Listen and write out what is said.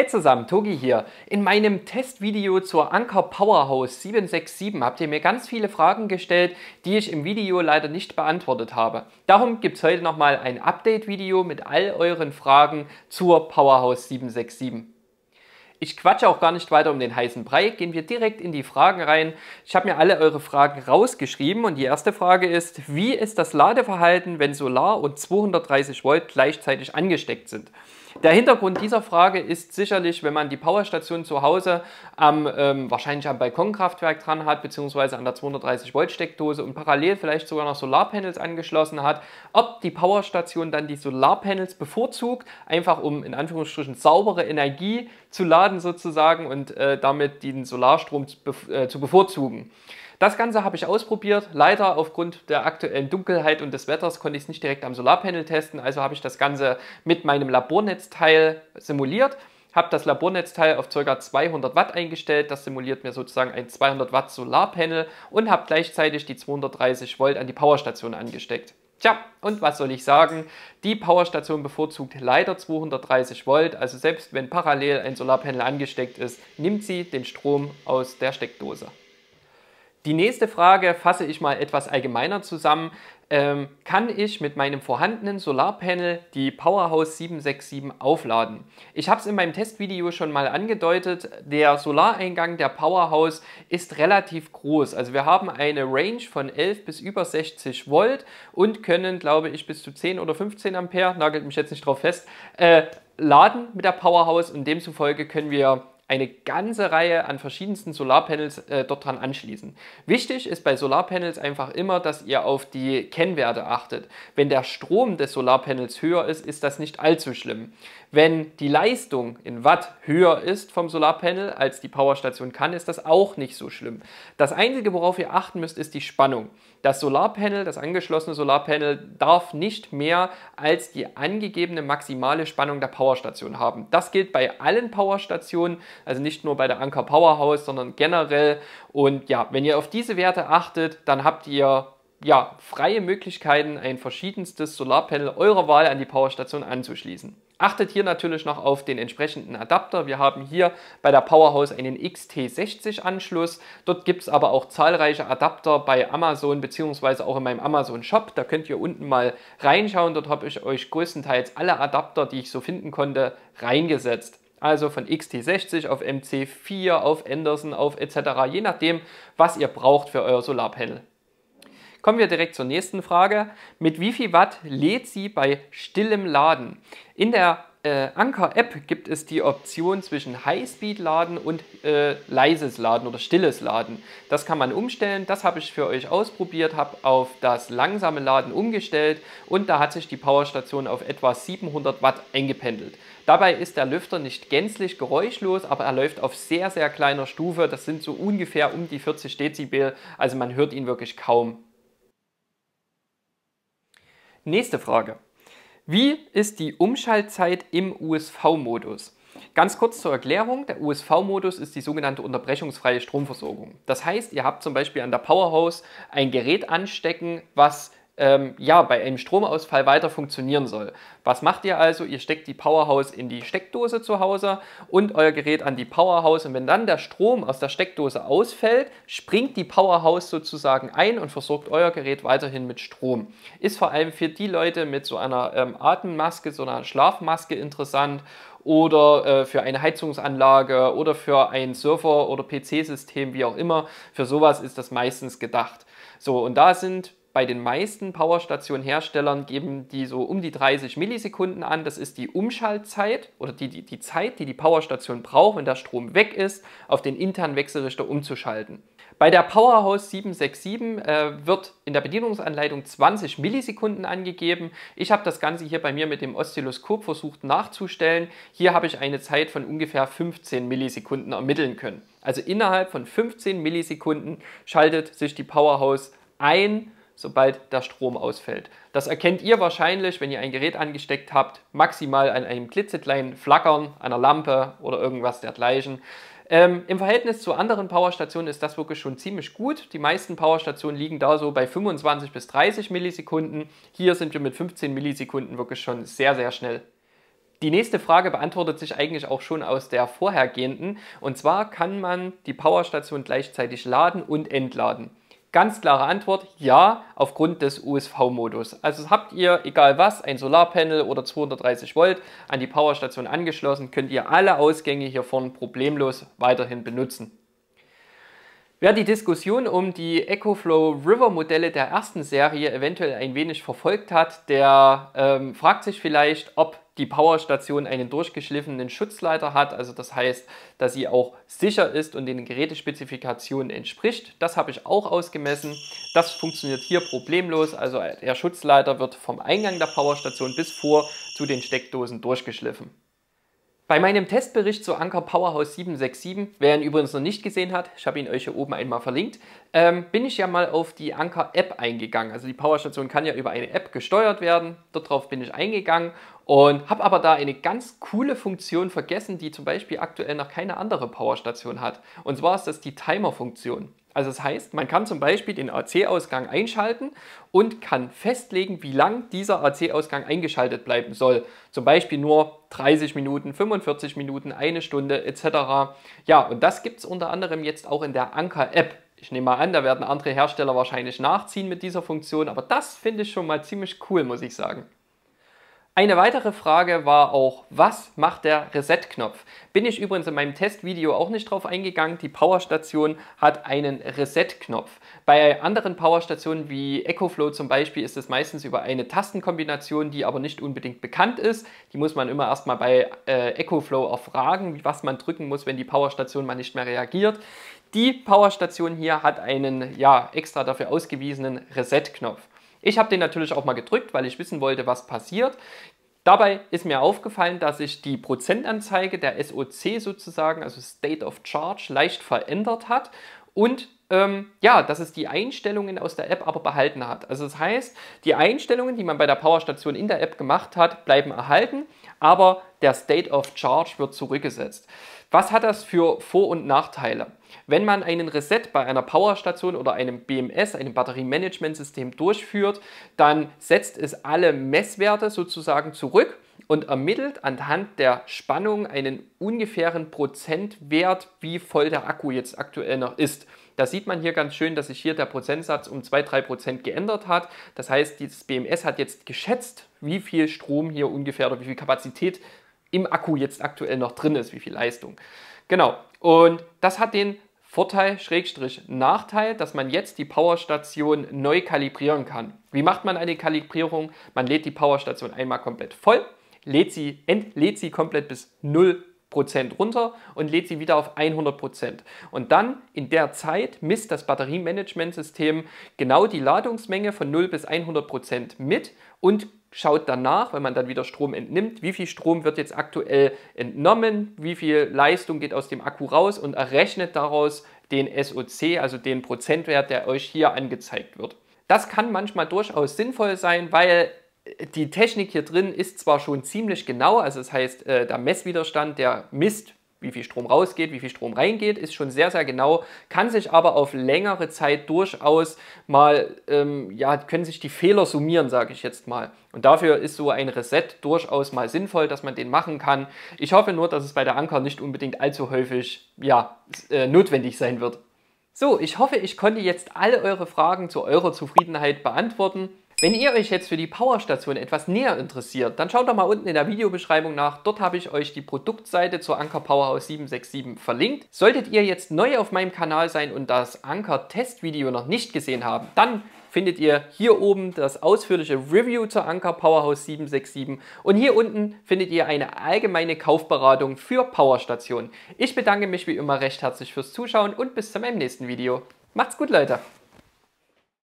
Hey zusammen, Togi hier. In meinem Testvideo zur Anker Powerhouse 767 habt ihr mir ganz viele Fragen gestellt, die ich im Video leider nicht beantwortet habe. Darum gibt es heute nochmal ein Update-Video mit all euren Fragen zur Powerhouse 767. Ich quatsche auch gar nicht weiter um den heißen Brei, gehen wir direkt in die Fragen rein. Ich habe mir alle eure Fragen rausgeschrieben und die erste Frage ist, wie ist das Ladeverhalten, wenn Solar und 230 Volt gleichzeitig angesteckt sind? Der Hintergrund dieser Frage ist sicherlich, wenn man die Powerstation zu Hause am, ähm, wahrscheinlich am Balkonkraftwerk dran hat, beziehungsweise an der 230 Volt Steckdose und parallel vielleicht sogar noch Solarpanels angeschlossen hat, ob die Powerstation dann die Solarpanels bevorzugt, einfach um in Anführungsstrichen saubere Energie zu laden sozusagen und äh, damit den Solarstrom zu, bef äh, zu bevorzugen. Das Ganze habe ich ausprobiert. Leider aufgrund der aktuellen Dunkelheit und des Wetters konnte ich es nicht direkt am Solarpanel testen. Also habe ich das Ganze mit meinem Labornetzteil simuliert habe das Labornetzteil auf ca. 200 Watt eingestellt, das simuliert mir sozusagen ein 200 Watt Solarpanel und habe gleichzeitig die 230 Volt an die Powerstation angesteckt. Tja, und was soll ich sagen? Die Powerstation bevorzugt leider 230 Volt, also selbst wenn parallel ein Solarpanel angesteckt ist, nimmt sie den Strom aus der Steckdose. Die nächste Frage fasse ich mal etwas allgemeiner zusammen. Ähm, kann ich mit meinem vorhandenen Solarpanel die Powerhouse 767 aufladen? Ich habe es in meinem Testvideo schon mal angedeutet, der Solareingang der Powerhouse ist relativ groß. Also wir haben eine Range von 11 bis über 60 Volt und können, glaube ich, bis zu 10 oder 15 Ampere, nagelt mich jetzt nicht drauf fest, äh, laden mit der Powerhouse und demzufolge können wir eine ganze Reihe an verschiedensten Solarpanels äh, dort dran anschließen. Wichtig ist bei Solarpanels einfach immer, dass ihr auf die Kennwerte achtet. Wenn der Strom des Solarpanels höher ist, ist das nicht allzu schlimm. Wenn die Leistung in Watt höher ist vom Solarpanel, als die Powerstation kann, ist das auch nicht so schlimm. Das Einzige, worauf ihr achten müsst, ist die Spannung. Das Solarpanel, das angeschlossene Solarpanel, darf nicht mehr als die angegebene maximale Spannung der Powerstation haben. Das gilt bei allen Powerstationen, also nicht nur bei der Anker Powerhouse, sondern generell. Und ja, wenn ihr auf diese Werte achtet, dann habt ihr ja, freie Möglichkeiten, ein verschiedenstes Solarpanel eurer Wahl an die Powerstation anzuschließen. Achtet hier natürlich noch auf den entsprechenden Adapter. Wir haben hier bei der Powerhouse einen XT60-Anschluss. Dort gibt es aber auch zahlreiche Adapter bei Amazon bzw. auch in meinem Amazon-Shop. Da könnt ihr unten mal reinschauen. Dort habe ich euch größtenteils alle Adapter, die ich so finden konnte, reingesetzt. Also von XT60 auf MC4, auf Anderson, auf etc. Je nachdem, was ihr braucht für euer Solarpanel. Kommen wir direkt zur nächsten Frage. Mit wie viel Watt lädt sie bei stillem Laden? In der äh, Anker-App gibt es die Option zwischen Highspeed-Laden und äh, leises Laden oder stilles Laden. Das kann man umstellen. Das habe ich für euch ausprobiert, habe auf das langsame Laden umgestellt und da hat sich die Powerstation auf etwa 700 Watt eingependelt. Dabei ist der Lüfter nicht gänzlich geräuschlos, aber er läuft auf sehr, sehr kleiner Stufe. Das sind so ungefähr um die 40 Dezibel, also man hört ihn wirklich kaum. Nächste Frage. Wie ist die Umschaltzeit im USV-Modus? Ganz kurz zur Erklärung, der USV-Modus ist die sogenannte unterbrechungsfreie Stromversorgung. Das heißt, ihr habt zum Beispiel an der Powerhouse ein Gerät anstecken, was ähm, ja, bei einem Stromausfall weiter funktionieren soll. Was macht ihr also? Ihr steckt die Powerhouse in die Steckdose zu Hause und euer Gerät an die Powerhouse und wenn dann der Strom aus der Steckdose ausfällt, springt die Powerhouse sozusagen ein und versorgt euer Gerät weiterhin mit Strom. Ist vor allem für die Leute mit so einer ähm, Atemmaske, so einer Schlafmaske interessant oder äh, für eine Heizungsanlage oder für ein Server- oder PC-System, wie auch immer. Für sowas ist das meistens gedacht. So, und da sind bei den meisten Powerstation-Herstellern geben die so um die 30 Millisekunden an. Das ist die Umschaltzeit oder die, die, die Zeit, die die Powerstation braucht, wenn der Strom weg ist, auf den internen Wechselrichter umzuschalten. Bei der Powerhouse 767 äh, wird in der Bedienungsanleitung 20 Millisekunden angegeben. Ich habe das Ganze hier bei mir mit dem Oszilloskop versucht nachzustellen. Hier habe ich eine Zeit von ungefähr 15 Millisekunden ermitteln können. Also innerhalb von 15 Millisekunden schaltet sich die Powerhouse ein sobald der Strom ausfällt. Das erkennt ihr wahrscheinlich, wenn ihr ein Gerät angesteckt habt, maximal an einem klitzekleinen Flackern, einer Lampe oder irgendwas dergleichen. Ähm, Im Verhältnis zu anderen Powerstationen ist das wirklich schon ziemlich gut. Die meisten Powerstationen liegen da so bei 25 bis 30 Millisekunden. Hier sind wir mit 15 Millisekunden wirklich schon sehr, sehr schnell. Die nächste Frage beantwortet sich eigentlich auch schon aus der vorhergehenden. Und zwar kann man die Powerstation gleichzeitig laden und entladen. Ganz klare Antwort, ja, aufgrund des USV-Modus. Also habt ihr, egal was, ein Solarpanel oder 230 Volt an die Powerstation angeschlossen, könnt ihr alle Ausgänge hier vorne problemlos weiterhin benutzen. Wer die Diskussion um die EcoFlow River Modelle der ersten Serie eventuell ein wenig verfolgt hat, der ähm, fragt sich vielleicht, ob die Powerstation einen durchgeschliffenen Schutzleiter hat, also das heißt, dass sie auch sicher ist und den Gerätespezifikationen entspricht. Das habe ich auch ausgemessen. Das funktioniert hier problemlos, also der Schutzleiter wird vom Eingang der Powerstation bis vor zu den Steckdosen durchgeschliffen. Bei meinem Testbericht zu Anker Powerhouse 767, wer ihn übrigens noch nicht gesehen hat, ich habe ihn euch hier oben einmal verlinkt, ähm, bin ich ja mal auf die Anker App eingegangen. Also die Powerstation kann ja über eine App gesteuert werden. Darauf bin ich eingegangen und habe aber da eine ganz coole Funktion vergessen, die zum Beispiel aktuell noch keine andere Powerstation hat. Und zwar ist das die Timer-Funktion. Also das heißt, man kann zum Beispiel den AC-Ausgang einschalten und kann festlegen, wie lang dieser AC-Ausgang eingeschaltet bleiben soll. Zum Beispiel nur 30 Minuten, 45 Minuten, eine Stunde etc. Ja, und das gibt es unter anderem jetzt auch in der Anker-App. Ich nehme mal an, da werden andere Hersteller wahrscheinlich nachziehen mit dieser Funktion, aber das finde ich schon mal ziemlich cool, muss ich sagen. Eine weitere Frage war auch, was macht der Reset-Knopf? Bin ich übrigens in meinem Testvideo auch nicht drauf eingegangen. Die Powerstation hat einen Reset-Knopf. Bei anderen Powerstationen wie EcoFlow zum Beispiel ist es meistens über eine Tastenkombination, die aber nicht unbedingt bekannt ist. Die muss man immer erstmal bei äh, EcoFlow erfragen, was man drücken muss, wenn die Powerstation mal nicht mehr reagiert. Die Powerstation hier hat einen ja, extra dafür ausgewiesenen Reset-Knopf. Ich habe den natürlich auch mal gedrückt, weil ich wissen wollte, was passiert. Dabei ist mir aufgefallen, dass sich die Prozentanzeige der SOC sozusagen, also State of Charge, leicht verändert hat und ähm, ja, dass es die Einstellungen aus der App aber behalten hat. Also das heißt, die Einstellungen, die man bei der Powerstation in der App gemacht hat, bleiben erhalten, aber der State of Charge wird zurückgesetzt. Was hat das für Vor- und Nachteile? Wenn man einen Reset bei einer Powerstation oder einem BMS, einem Batteriemanagementsystem durchführt, dann setzt es alle Messwerte sozusagen zurück und ermittelt anhand der Spannung einen ungefähren Prozentwert, wie voll der Akku jetzt aktuell noch ist. Da sieht man hier ganz schön, dass sich hier der Prozentsatz um 2-3% geändert hat. Das heißt, dieses BMS hat jetzt geschätzt, wie viel Strom hier ungefähr oder wie viel Kapazität im Akku jetzt aktuell noch drin ist, wie viel Leistung. Genau. Und das hat den Vorteil, Schrägstrich, Nachteil, dass man jetzt die Powerstation neu kalibrieren kann. Wie macht man eine Kalibrierung? Man lädt die Powerstation einmal komplett voll lädt sie, entlädt sie komplett bis 0 runter und lädt sie wieder auf 100 Und dann in der Zeit misst das Batteriemanagementsystem genau die Ladungsmenge von 0 bis 100 mit und schaut danach, wenn man dann wieder Strom entnimmt, wie viel Strom wird jetzt aktuell entnommen, wie viel Leistung geht aus dem Akku raus und errechnet daraus den SOC, also den Prozentwert, der euch hier angezeigt wird. Das kann manchmal durchaus sinnvoll sein, weil die Technik hier drin ist zwar schon ziemlich genau, also das heißt, äh, der Messwiderstand, der misst, wie viel Strom rausgeht, wie viel Strom reingeht, ist schon sehr, sehr genau, kann sich aber auf längere Zeit durchaus mal, ähm, ja, können sich die Fehler summieren, sage ich jetzt mal. Und dafür ist so ein Reset durchaus mal sinnvoll, dass man den machen kann. Ich hoffe nur, dass es bei der Anker nicht unbedingt allzu häufig, ja, äh, notwendig sein wird. So, ich hoffe, ich konnte jetzt alle eure Fragen zu eurer Zufriedenheit beantworten. Wenn ihr euch jetzt für die Powerstation etwas näher interessiert, dann schaut doch mal unten in der Videobeschreibung nach. Dort habe ich euch die Produktseite zur Anker Powerhouse 767 verlinkt. Solltet ihr jetzt neu auf meinem Kanal sein und das Anker Testvideo noch nicht gesehen haben, dann findet ihr hier oben das ausführliche Review zur Anker Powerhouse 767 und hier unten findet ihr eine allgemeine Kaufberatung für Powerstationen. Ich bedanke mich wie immer recht herzlich fürs Zuschauen und bis zu meinem nächsten Video. Macht's gut, Leute!